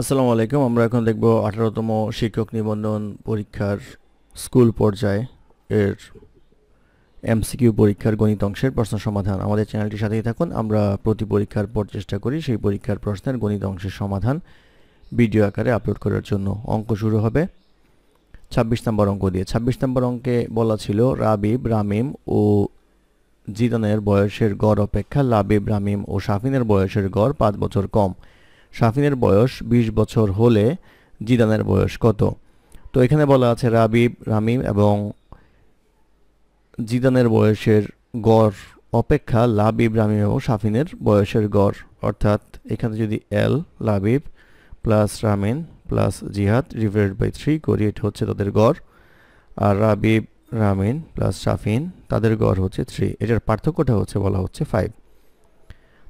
আসসালামু আলাইকুম আমরা এখন দেখব আঠারোতম শিক্ষক নিবন্ধন পরীক্ষার স্কুল পর্যায়ে এর এমসিকিউ পরীক্ষার গণিত অংশের প্রশ্ন সমাধান আমাদের চ্যানেলটির সাথেই থাকুন আমরা প্রতি পরীক্ষার পর চেষ্টা করি সেই পরীক্ষার প্রশ্নের গণিত অংশের সমাধান ভিডিও আকারে আপলোড করার জন্য অঙ্ক শুরু হবে ২৬ নম্বর অঙ্ক দিয়ে ২৬ নম্বর অঙ্কে বলা ছিল রাবিব রামিম ও জিদানের বয়সের গড় অপেক্ষা লাবিব রামিম ও শাফিনের বয়সের গড় পাঁচ বছর কম সাফিনের বয়স ২০ বছর হলে জিদানের বয়স কত তো এখানে বলা আছে রাবিব রামিম এবং জিদানের বয়সের গড় অপেক্ষা লাবিব রামিম এবং সাফিনের বয়সের গড় অর্থাৎ এখানে যদি এল Labib plus Ramin plus Jihad divide by three করি এটা হচ্ছে তাদের গড় আর রাবিব রামিন প্লাস সাফিন তাদের গড় হচ্ছে থ্রি এটার পার্থক্যটা হচ্ছে বলা হচ্ছে ফাইভ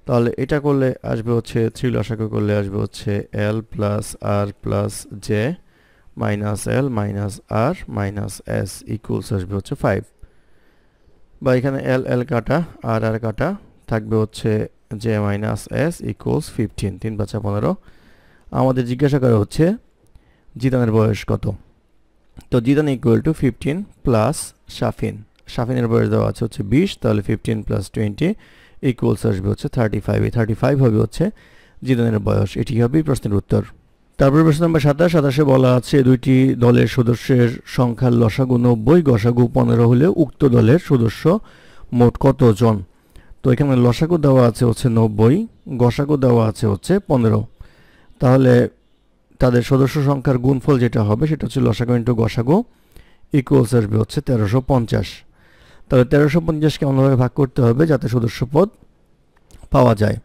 তাহলে এটা করলে আসবে হচ্ছে থ্রি লসাকু করলে আসবে হচ্ছে l plus r plus j minus l minus r minus s equals আসবে হচ্ছে ফাইভ বা এখানে এল এল কাটা আর আর কাটা থাকবে হচ্ছে j minus s equals fifteen তিন বাচ্চা পনেরো আমাদের জিজ্ঞাসা করা হচ্ছে জিদানের বয়স কত তো Zidan equal to fifteen plus Safin সাফিনের বয়স দেওয়া আছে হচ্ছে বিশ তাহলে ফিফটিন প্লাস টোয়েন্টি ইকুয়ালস আসবে হচ্ছে থার্টি ফাইভ এই থার্টি ফাইভ হবে হচ্ছে জিদানের বয়স এটি হবে প্রশ্নের উত্তর তারপর প্রশ্ন নম্বর সাতাশ সাতাশে বলা আছে দুইটি দলের সদস্যের সংখ্যার লসাগু নব্বই গসাগু পনেরো হলে উক্ত দলের সদস্য মোট কতজন তো এখানে লসাগু দেওয়া আছে হচ্ছে নব্বই গসাগু দেওয়া আছে হচ্ছে পনেরো তাহলে তাদের সদস্য সংখ্যার গুণফল যেটা হবে সেটা হচ্ছে লসাগু ইন্টু গসাগু ইকুয়ালস আসবে হচ্ছে তেরোশো পঞ্চাশ তাহলে তেরোশো পঞ্চাশকে অন্যভাবে ভাগ করতে হবে যাতে সদস্য পদ পাওয়া যায়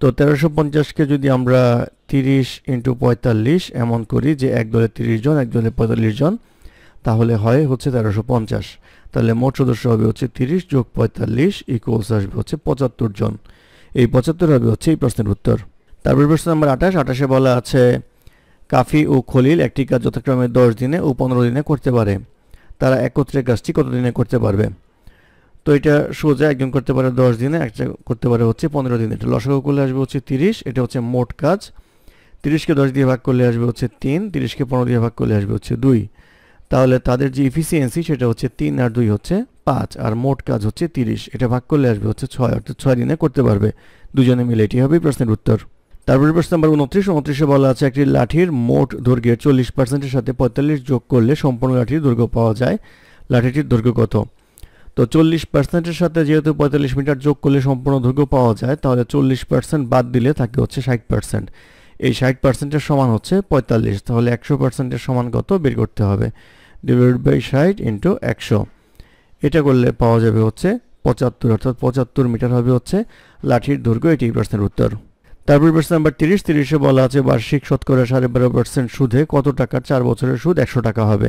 তো তেরোশো পঞ্চাশকে যদি আমরা তিরিশ ইন্টু পঁয়তাল্লিশ এমন করি যে এক দলে তিরিশ জন এক দলে পঁয়তাল্লিশ জন তাহলে হয় হচ্ছে তেরোশো পঞ্চাশ তাহলে মোট সদস্য হবে হচ্ছে তিরিশ যোগ পঁয়তাল্লিশ ইকুয়ালস আসবে হচ্ছে পঁচাত্তর জন এই পঁচাত্তর হবে হচ্ছে এই প্রশ্নের উত্তর তারপর প্রশ্ন নম্বর আঠাশ আঠাশে বলা আছে কাফি ও খলিল একটি কাজ যথাক্রমে দশ দিনে ও পনেরো দিনে করতে পারে তারা একত্রে কাজটি কতদিনে করতে পারবে তো এটা সোজা একজন করতে পারে দশ দিনে একটা করতে পারে হচ্ছে পনেরো দিনে এটা লসাগু করলে আসবে হচ্ছে তিরিশ এটা হচ্ছে মোট কাজ তিরিশকে দশ দিয়ে ভাগ করলে আসবে হচ্ছে তিন তিরিশকে পনেরো দিয়ে ভাগ করলে আসবে হচ্ছে দুই তাহলে তাদের যে ইফিসিয়েন্সি সেটা হচ্ছে তিন আর দুই হচ্ছে পাঁচ আর মোট কাজ হচ্ছে তিরিশ এটা ভাগ করলে আসবে হচ্ছে ছয় অর্থাৎ ছয় দিনে করতে পারবে দুজনে মিলে এটি হবে প্রশ্নের উত্তর তারপরে প্রশ্ন নাম্বার উনত্রিশ উনত্রিশে বলা আছে একটি লাঠির মোট দৈর্ঘ্যের চল্লিশ পার্সেন্টের সাথে পঁয়তাল্লিশ যোগ করলে সম্পূর্ণ লাঠির দৈর্ঘ্য পাওয়া যায় লাঠিটির দৈর্ঘ্য কত তো চল্লিশ পার্সেন্টের সাথে যেহেতু পঁয়তাল্লিশ মিটার যোগ করলে সম্পূর্ণ দৈর্ঘ্য পাওয়া যায় তাহলে চল্লিশ পার্সেন্ট বাদ দিলে থাকে হচ্ছে ষাট পার্সেন্ট এই ষাট পার্সেন্টের সমান হচ্ছে পঁয়তাল্লিশ তাহলে একশো পার্সেন্টের সমান কত বের করতে হবে ডিভাইড বাই ষাট ইন্টু একশো এটা করলে পাওয়া যাবে হচ্ছে পঁচাত্তর অর্থাৎ পঁচাত্তর মিটার হবে হচ্ছে লাঠির দৈর্ঘ্য এটি প্রশ্নের উত্তর তারপর প্রশ্ন নাম্বার তিরিশ তিরিশে বলা আছে বার্ষিক শতকরা সাড়ে বারো পার্সেন্ট সুদে কত টাকার চার বছরের সুদ একশো টাকা হবে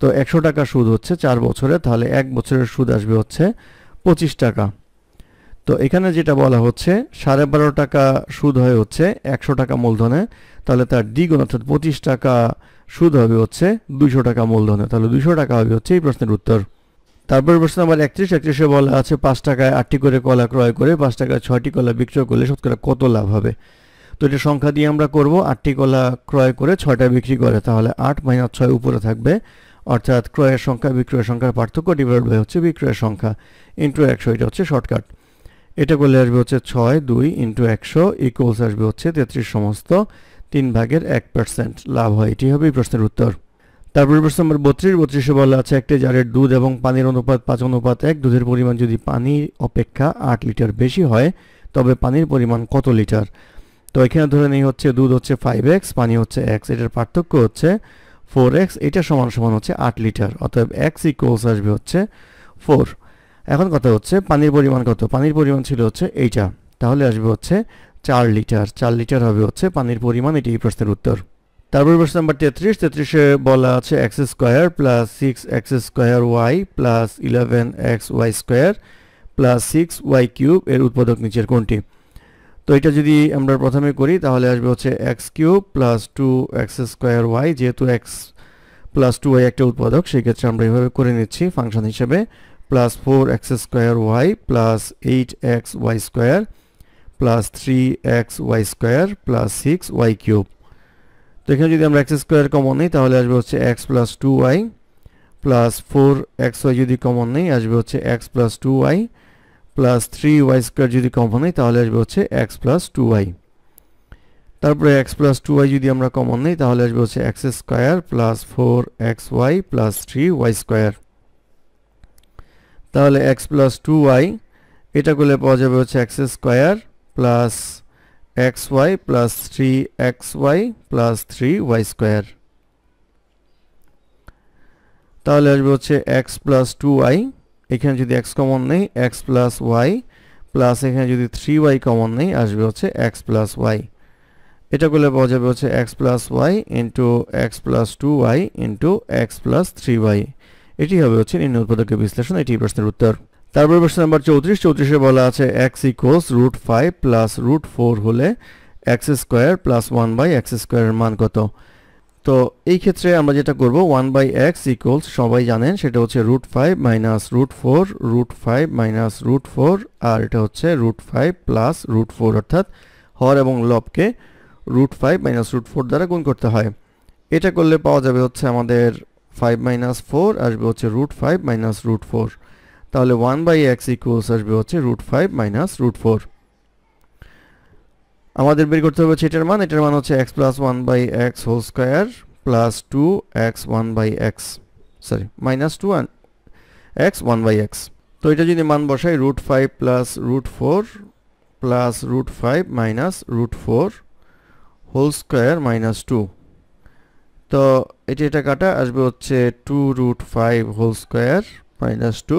তো একশো টাকা সুদ হচ্ছে চার বছরে তাহলে এক বছরের সুদ আসবে হচ্ছে পঁচিশ টাকা তো এখানে যেটা বলা হচ্ছে সাড়ে বারো টাকা সুদ হয় হচ্ছে একশো টাকা মূলধনে তাহলে তার দ্বিগুণ অর্থাৎ পঁচিশ টাকা সুদ হবে হচ্ছে দুইশো টাকা মূলধনে তাহলে দুইশো টাকা হবে হচ্ছে এই প্রশ্নের উত্তর তারপর প্রশ্ন আবার একত্রিশ একত্রিশে বলা আছে পাঁচ টাকায় আটটি করে কলা ক্রয় করে পাঁচ টাকায় ছয়টি কলা বিক্রয় করলে শতকরা কত লাভ হবে তো এটা সংখ্যা দিয়ে আমরা করব আটটি কলা ক্রয় করে ছয়টা বিক্রি করে তাহলে আট মাইনাস ছয় উপরে থাকবে অর্থাৎ ক্রয়ের সংখ্যা বিক্রয়ের সংখ্যার পার্থক্য ডিভাইড বাই হচ্ছে বিক্রয়ের সংখ্যা ইন্টু একশো এটা হচ্ছে শর্টকাট এটা করলে আসবে হচ্ছে ছয় দুই ইন্টু একশো ইকুয়ালস আসবে হচ্ছে তেত্রিশ সমস্ত তিন ভাগের এক পার্সেন্ট লাভ হয় এটি হবে এই প্রশ্নের উত্তর তারপরে প্রশ্ন নম্বর বত্রিশ বত্রিশে বলা আছে একটি জারের দুধ এবং পানির অনুপাত পাঁচ অনুপাত এক দুধের পরিমাণ যদি পানি অপেক্ষা আট লিটার বেশি হয় তবে পানির পরিমাণ কত লিটার তো এখানে ধরে নেই হচ্ছে দুধ হচ্ছে ফাইভ এক্স পানি হচ্ছে এক্স এটার পার্থক্য হচ্ছে ফোর এক্স এটা সমান সমান হচ্ছে আট লিটার অতএব এক্স ইকুয়ালস আসবে হচ্ছে ফোর এখন কথা হচ্ছে পানির পরিমাণ কত পানির পরিমাণ ছিল হচ্ছে এইটা তাহলে আসবে হচ্ছে চার লিটার চার লিটার হবে হচ্ছে পানির পরিমাণ এটি এই প্রশ্নের উত্তর তারপর প্রশ্ন নাম্বার তেত্রিশ তেত্রিশে বলা আছে x square plus six x square y plus eleven x y square plus six y cube এর উৎপাদক নিচের কোনটি তো এটা যদি আমরা প্রথমে করি তাহলে আসবে হচ্ছে x cube plus two x square y যেহেতু এক্স প্লাস টু ওয়াই একটা উৎপাদক সেই ক্ষেত্রে আমরা এভাবে করে নিচ্ছি ফাংশন হিসেবে plus four x square y plus eight x y square plus three x y square plus six y cube তো এখানে যদি আমরা এক্স স্কোয়ার কমন নিই তাহলে আসবে হচ্ছে x plus two y plus four x y যদি কমন নেই আসবে হচ্ছে x plus two y plus three y square যদি কমন নেই তাহলে আসবে হচ্ছে এক্স প্লাস টু ওয়াই তারপরে এক্স প্লাস টু ওয়াই যদি আমরা কমন নেই তাহলে আসবে হচ্ছে x square plus four x y plus three y square তাহলে এক্স প্লাস টু ওয়াই এটা করলে পাওয়া যাবে হচ্ছে x square plus x y plus three x y plus three y square তাহলে আসবে হচ্ছে এক্স প্লাস টু ওয়াই এখানে যদি এক্স কমন নেই এক্স প্লাস ওয়াই প্লাস এখানে যদি থ্রি ওয়াই কমন নেই আসবে হচ্ছে এক্স প্লাস ওয়াই এটা করলে পাওয়া যাবে হচ্ছে x plus y into x plus two y into x plus three y এটি হবে হচ্ছে নিম্ন উৎপাদকের বিশ্লেষণ এটি প্রশ্নের উত্তর তারপর প্রশ্ন নাম্বার চৌত্রিশ চৌত্রিশে বলা আছে x equals root five plus root four হলে x square plus one by x স্কোয়ারের মান কত তো এই ক্ষেত্রে আমরা যেটা করব ওয়ান বাই এক্স ইকুয়ালস সবাই জানেন সেটা হচ্ছে root five minus root four root five minus root four আর এটা হচ্ছে root five plus root four অর্থাৎ হর এবং লবকে root five minus root four দ্বারা গুণ করতে হয় এটা করলে পাওয়া যাবে হচ্ছে আমাদের ফাইভ মাইনাস ফোর আসবে হচ্ছে root five minus root four তাহলে ওয়ান বাই এক্স ইকুয়ালস আসবে হচ্ছে root five minus root four আমাদের বের করতে হবে এটার মান এটার মান হচ্ছে x plus one by x whole square plus two x one by x sorry minus two one x one by x তো এটা যদি মান বসাই root five plus root four plus root five minus root four whole square minus two তো এটি এটা কাটা আসবে হচ্ছে two root five whole square minus two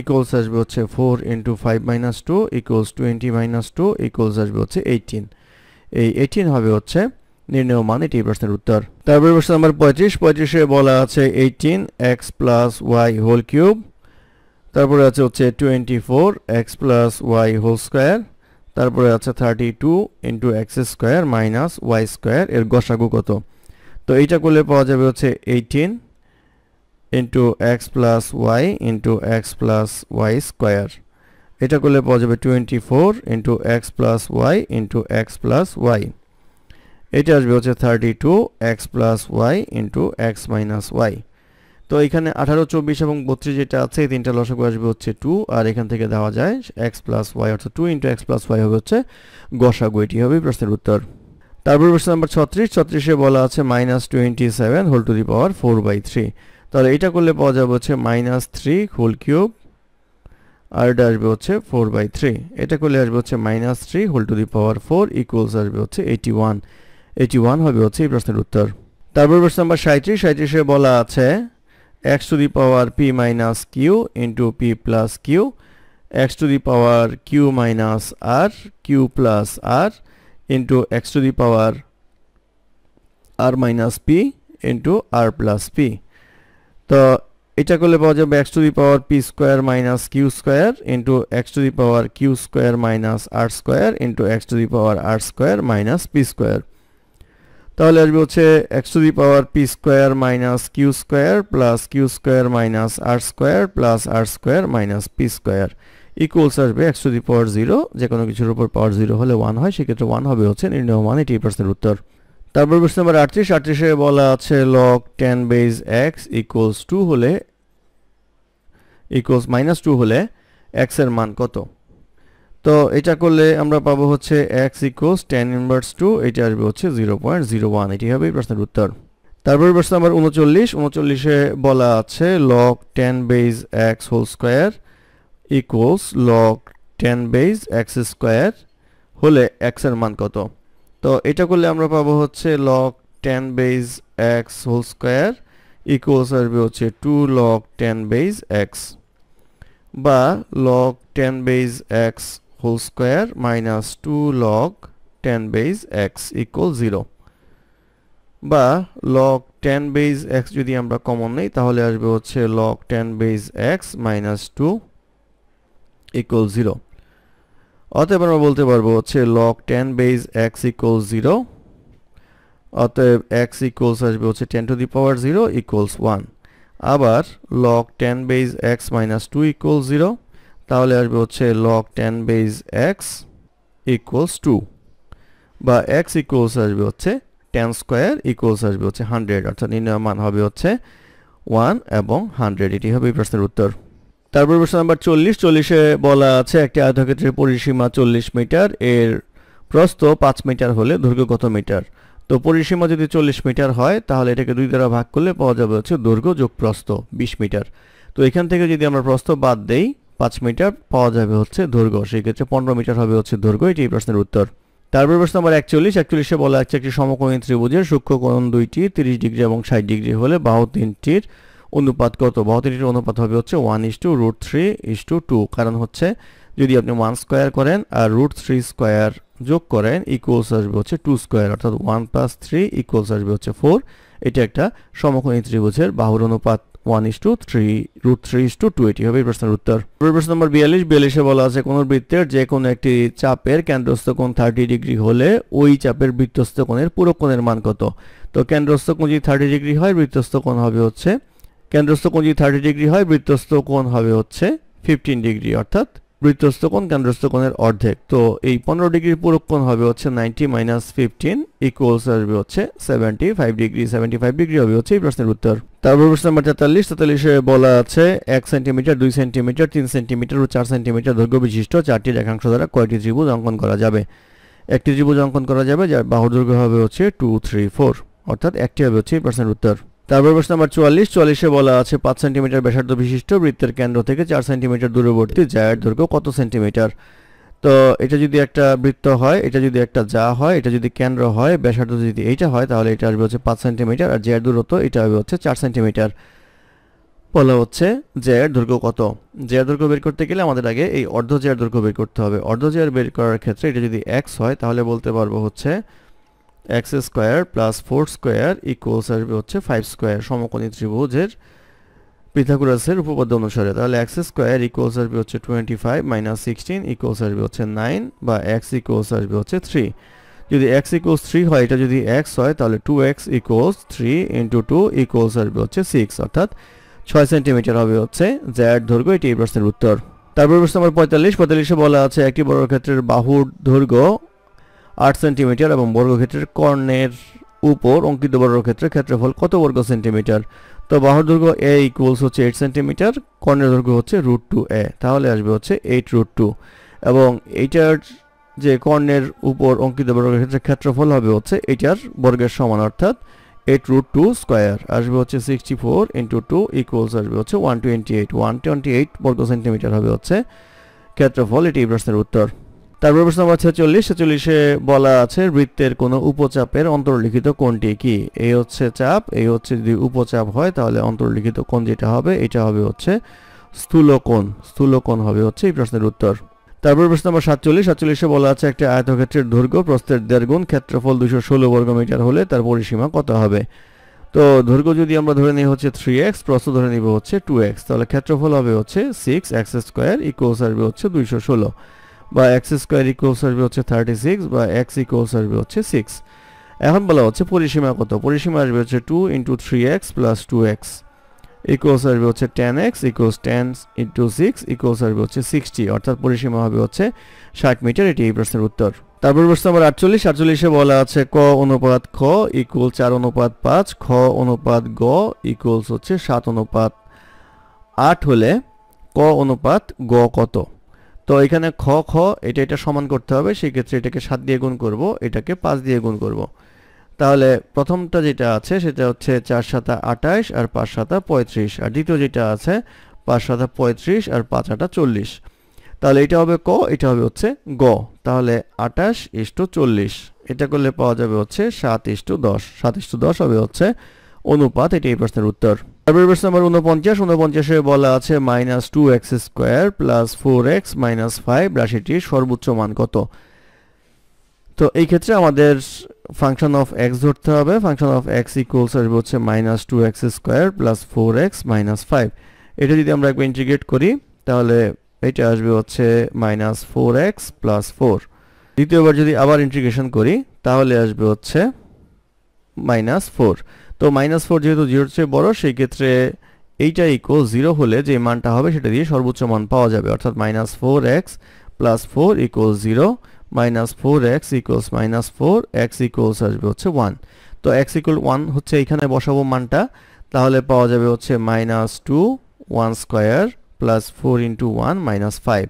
equals আসবে হচ্ছে four into five minus two equals twenty minus two equals আসবে হচ্ছে এইটিন এই এইটিন হবে হচ্ছে নির্ণয় মান এটি প্রশ্নের উত্তর তারপরে প্রশ্ন নাম্বার পঁয়ত্রিশ পঁয়ত্রিশে বলা আছে eighteen x plus y whole cube তারপরে আছে হচ্ছে twenty four x plus y whole square তারপরে আছে thirty two into x square minus y square এর গসাগু কত তো এইটা করলে পাওয়া যাবে হচ্ছে eighteen into x plus y into x plus y square এটা করলে পাওয়া যাবে twenty four into x plus y into x plus y এটা আসবে হচ্ছে thirty two x plus y into x minus y তো এখানে আঠারো চব্বিশ এবং বত্রিশ যেটা আছে এই তিনটা লসক আসবে হচ্ছে টু আর এখান থেকে দেওয়া যায় এক্স প্লাস ওয়াই অর্থাৎ two into x plus y হবে হচ্ছে গসাগু এটি হবে প্রশ্নের উত্তর তারপর প্রশ্ন নাম্বার ছত্রিশ ছত্রিশে বলা আছে minus twenty seven whole to the power four by three তাহলে এটা করলে পাওয়া যাবে হচ্ছে মাইনাস থ্রি হোল কিউব আর এটা আসবে হচ্ছে ফোর বাই থ্রি এটা করলে আসবে হচ্ছে minus three whole to the power four equals আসবে হচ্ছে এইটি ওয়ান এইটি ওয়ান হবে হচ্ছে এই প্রশ্নের উত্তর তারপর প্রশ্ন আমার সাঁত্রিশ সাঁত্রিশে বলা আছে x to the power p minus q into p plus q x to the power q minus r q plus r into x to the power r minus p into r plus p তো এটা করলে পাওয়া যাবে x to the power p square minus q square into x to the power q square minus r square into x to the power r square minus p square তাহলে আসবে হচ্ছে x to the power p square minus q square plus q square minus r square plus r square minus p square equals আসবে x to the power zero যে কোনো কিছুর উপর power zero হলে one হয় সেক্ষেত্রে ওয়ান হবে হচ্ছে নির্ণয় ওয়ান এইটি পার্সেন্ট উত্তর তারপর প্রশ্ন নম্বর আটত্রিশ আটত্রিশে বলা আছে log ten base x equals two হলে ইকুয়ালস মাইনাস টু হলে এক্সের মান কত তো এটা করলে আমরা পাবো হচ্ছে x equals ten inverse two এটা আসবে হচ্ছে জিরো পয়েন্ট জিরো ওয়ান এটি হবে প্রশ্নের উত্তর তারপর প্রশ্ন নম্বর উনচল্লিশ উনচল্লিশে বলা আছে log ten base x whole square equals log ten base x square হলে এক্সের মান কত তো এটা করলে আমরা পাবো হচ্ছে log ten base x whole square equals আসবে হচ্ছে two log ten base x বা log ten base x whole square minus two log ten base x equal zero বা লগ টেন বেজ এক্স যদি আমরা কমন নেই তাহলে আসবে হচ্ছে log ten base x minus two equal zero অতএব আমরা বলতে পারবো হচ্ছে log ten base x equals zero অতএব এক্স ইকুয়ালস আসবে হচ্ছে ten two the power zero equals one আবার log ten base x minus two equals zero তাহলে আসবে হচ্ছে log ten base x equals two বা এক্স ইকুয়ালস আসবে হচ্ছে টেন স্কোয়ার ইকুয়ালস আসবে হচ্ছে হান্ড্রেড অর্থাৎ নির্ণয় মান হবে হচ্ছে ওয়ান এবং হান্ড্রেড এটি হবে প্রশ্নের উত্তর তারপর প্রশ্ন নাম্বার চল্লিশ চল্লিশে বলা আছে একটি আয়তক্ষেত্রের পরিসীমা চল্লিশ মিটার এর প্রস্ত পাঁচ মিটার হলে দৈর্ঘ্য কত মিটার তো পরিসীমা যদি চল্লিশ মিটার হয় তাহলে এটাকে দুই দ্বারা ভাগ করলে পাওয়া যাবে হচ্ছে দৈর্ঘ্য যোগ প্রস্ত বিশ মিটার তো এখান থেকে যদি আমরা প্রস্ত বাদ দেই পাঁচ মিটার পাওয়া যাবে হচ্ছে দৈর্ঘ্য সেই ক্ষেত্রে পনেরো মিটার হবে হচ্ছে দৈর্ঘ্য এটি এই প্রশ্নের উত্তর তারপর প্রশ্ন নম্বর একচল্লিশ একচল্লিশে বলা আছে একটি সমকোণী ত্রিভুজের সূক্ষ্মকোণ দুইটি তিরিশ ডিগ্রি এবং ষাট ডিগ্রি হলে বাহু তিনটির অনুপাত কত বাহাত্তরের অনুপাত হবে হচ্ছে one is to root three is to two কারণ হচ্ছে যদি আপনি ওয়ান স্কোয়ার করেন আর রুট থ্রি স্কোয়ার যোগ করেন ইকুয়ালস আসবে হচ্ছে টু স্কোয়ার অর্থাৎ ওয়ান প্লাস থ্রি ইকুয়ালস আসবে হচ্ছে ফোর এটা একটা সমকোণী ত্রিভুজের বাহুর অনুপাত one is to three root three is to two এটি হবে প্রশ্নের উত্তর প্রশ্ন নম্বর বিয়াল্লিশ বিয়াল্লিশে বলা আছে কোনো বৃত্তের যে কোনো একটি চাপের কেন্দ্রস্থ কোণ থার্টি ডিগ্রি হলে ওই চাপের বৃত্তস্থ কোণের পুরো কোণের মান কত তো কেন্দ্রস্থ কোণ যদি থার্টি ডিগ্রি হয় বৃত্তস্থ কোণ হবে হচ্ছে কেন্দ্রস্থ কোণ যদি থার্টি ডিগ্রি হয় বৃত্তস্থ কোণ হবে হচ্ছে ফিফটিন ডিগ্রি অর্থাৎ বৃত্তস্থ কোণ কেন্দ্রস্থ কোণের অর্ধেক তো এই পনেরো ডিগ্রির পুরো কোণ হবে হচ্ছে নাইনটি মাইনাস ফিফটিন ইকুয়ালস আসবে হচ্ছে seventy five degree seventy five degree হবে হচ্ছে এই প্রশ্নের উত্তর তারপর প্রশ্ন নাম্বার তেতাল্লিশ তেতাল্লিশে বলা আছে এক সেন্টিমিটার দুই সেন্টিমিটার তিন সেন্টিমিটার ও চার সেন্টিমিটার দৈর্ঘ্য বিশিষ্ট চারটি রেখাংশ দ্বারা কয়টি ত্রিভুজ অঙ্কন করা যাবে একটি ত্রিভুজ অঙ্কন করা যাবে যার বাহুর দৈর্ঘ্য হবে হচ্ছে টু থ্রি ফোর অর্থাৎ একটি হবে হচ্ছে এই প্রশ্নের উত্তর তারপর প্রশ্ন নাম্বার চুয়াল্লিশ চুয়াল্লিশে বলা আছে পাঁচ সেন্টিমিটার ব্যাসার্ধ বিশিষ্ট বৃত্তের কেন্দ্র থেকে চার সেন্টিমিটার দূরবর্তী জায়ের দৈর্ঘ্য কত সেন্টিমিটার তো এটা যদি একটা বৃত্ত হয় এটা যদি একটা যা হয় এটা যদি কেন্দ্র হয় ব্যাসার্ধ যদি এইটা হয় তাহলে এটা আসবে হচ্ছে পাঁচ সেন্টিমিটার আর জায়ের দূরত্ব এটা হবে হচ্ছে চার সেন্টিমিটার বলা হচ্ছে জেয়ার দৈর্ঘ্য কত জেয়ার দৈর্ঘ্য বের করতে গেলে আমাদের আগে এই অর্ধ জেয়ার দৈর্ঘ্য বের করতে হবে অর্ধ জেয়ার বের করার ক্ষেত্রে এটা যদি এক্স হয় তাহলে বলতে পারবো হচ্ছে x square plus four square equals আসবে হচ্ছে ফাইভ স্কোয়ার সমকোণী ত্রিভুজের পিথাগোরাসের উপপাদ্য অনুসারে তাহলে এক্স স্কোয়ার ইকুয়ালস আসবে হচ্ছে twenty five minus sixteen equals আসবে হচ্ছে নাইন বা এক্স ইকুয়ালস আসবে হচ্ছে থ্রি যদি এক্স ইকুয়ালস থ্রি হয় এটা যদি এক্স হয় তাহলে two x equals three into two equals আসবে হচ্ছে সিক্স অর্থাৎ ছয় সেন্টিমিটার হবে হচ্ছে জ্যাড দৈর্ঘ্য এটি এই প্রশ্নের উত্তর তারপর প্রশ্ন নম্বর পঁয়তাল্লিশ পঁয়তাল্লিশে বলা আছে একটি বর্গক্ষেত্রের বাহুর দৈর্ঘ্য আট সেন্টিমিটার এবং বর্গক্ষেত্রের কর্ণের উপর অঙ্কিত বর্গক্ষেত্রের ক্ষেত্রফল কত বর্গ সেন্টিমিটার তো বাহুর দৈর্ঘ্য এ ইকুয়ালস হচ্ছে এইট সেন্টিমিটার কর্ণের দৈর্ঘ্য হচ্ছে রুট টু এ তাহলে আসবে হচ্ছে এইট রুট টু এবং এইটার যে কর্ণের উপর অঙ্কিত বর্গক্ষেত্রের ক্ষেত্রফল হবে হচ্ছে এইটার বর্গের সমান অর্থাৎ এইট রুট টু স্কোয়ার আসবে হচ্ছে sixty four into two equals আসবে হচ্ছে one twenty eight one twenty eight বর্গ সেন্টিমিটার হবে হচ্ছে ক্ষেত্রফল এটি প্রশ্নের উত্তর তারপর প্রশ্ন নম্বর ছেচল্লিশ ছেচল্লিশে বলা আছে বৃত্তের কোনো উপচাপের অন্তর্লিখিত কোনটি কি এই হচ্ছে চাপ এই হচ্ছে যদি উপচাপ হয় তাহলে অন্তর্লিখিত কোন যেটা হবে এটা হবে হচ্ছে স্থূলকোণ স্থূলকোণ হবে হচ্ছে এই প্রশ্নের উত্তর তারপর প্রশ্ন নম্বর সাতচল্লিশ সাতচল্লিশে বলা আছে একটা আয়তক্ষেত্রের দৈর্ঘ্য প্রস্তের দেড় গুণ ক্ষেত্রফল দুশো ষোলো বর্গ মিটার হলে তার পরিসীমা কত হবে তো দৈর্ঘ্য যদি আমরা ধরে নিই হচ্ছে থ্রি এক্স প্রস্থ ধরে নিব হচ্ছে টু এক্স তাহলে ক্ষেত্রফল হবে হচ্ছে সিক্স এক্স স্কোয়ার ইকুয়াল আসবে হচ্ছে দুইশো ষোলো বা এক্স স্কোয়ার ইকুয়ালস আসবে হচ্ছে থার্টি সিক্স বা এক্স ইকুয়ালস আসবে হচ্ছে সিক্স এখন বলা হচ্ছে পরিসীমা কত পরিসীমা আসবে হচ্ছে two into three x plus two x equals আসবে হচ্ছে ten x equals ten into six equals আসবে হচ্ছে সিক্সটি অর্থাৎ পরিসীমা হবে হচ্ছে ষাট মিটার এটি এই প্রশ্নের উত্তর তারপর প্রশ্ন নম্বর আটচল্লিশ আটচল্লিশে বলা আছে ক অনুপাত খ ইকুয়াল চার অনুপাত পাঁচ খ অনুপাত গ ইকুয়ালস হচ্ছে সাত অনুপাত আট হলে ক অনুপাত গ কত তো এখানে খ খ এটা এটা সমান করতে হবে সেক্ষেত্রে এটাকে সাত দিয়ে গুণ করব এটাকে পাঁচ দিয়ে গুণ করব তাহলে প্রথমটা যেটা আছে সেটা হচ্ছে চার সাতা আঠাশ আর পাঁচ সাতা পঁয়ত্রিশ আর দ্বিতীয় যেটা আছে পাঁচ সাতা পঁয়ত্রিশ আর পাঁচ আটা চল্লিশ তাহলে এটা হবে ক এটা হবে হচ্ছে গ তাহলে আঠাশ ইস্টু চল্লিশ এটা করলে পাওয়া যাবে হচ্ছে সাত ইস্টু দশ সাত ইস্টু দশ হবে হচ্ছে অনুপাত এটি এই প্রশ্নের উত্তর তারপরে প্রশ্ন নম্বর উনপঞ্চাশ উনপঞ্চাশে বলা আছে minus two x square plus four x minus five রাশিটির সর্বোচ্চ মান কত তো এই ক্ষেত্রে আমাদের ফাংশন অফ এক্স ধরতে হবে ফাংশন অফ এক্স ইকুয়ালস আসবে হচ্ছে minus two x square plus four x minus five এটা যদি আমরা একবার ইন্টিগ্রেট করি তাহলে এটা আসবে হচ্ছে minus four x plus four দ্বিতীয়বার যদি আবার ইন্টিগ্রেশন করি তাহলে আসবে হচ্ছে মাইনাস ফোর তো মাইনাস ফোর যেহেতু জিরোর চেয়ে বড় সেই ক্ষেত্রে এইটা ইকো জিরো হলে যে মানটা হবে সেটা দিয়ে সর্বোচ্চ মান পাওয়া যাবে অর্থাৎ minus four x plus four equal zero minus four x equals minus four x equals আসবে হচ্ছে ওয়ান তো এক্স ইকুয়াল ওয়ান হচ্ছে এইখানে বসাবো মানটা তাহলে পাওয়া যাবে হচ্ছে minus two one square plus four into one minus five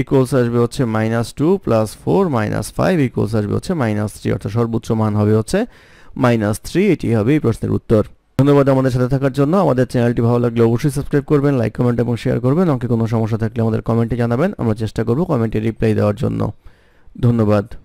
equals আসবে হচ্ছে minus two plus four minus five equals আসবে হচ্ছে মাইনাস থ্রি অর্থাৎ সর্বোচ্চ মান হবে হচ্ছে মাইনাস থ্রি এটি হবে এই প্রশ্নের উত্তর ধন্যবাদ আমাদের সাথে থাকার জন্য আমাদের চ্যানেলটি ভালো লাগলে অবশ্যই সাবস্ক্রাইব করবেন লাইক কমেন্ট এবং শেয়ার করবেন আমাকে কোনো সমস্যা থাকলে আমাদের কমেন্টে জানাবেন আমরা চেষ্টা করব কমেন্টে রিপ্লাই দেওয়ার জন্য ধন্যবাদ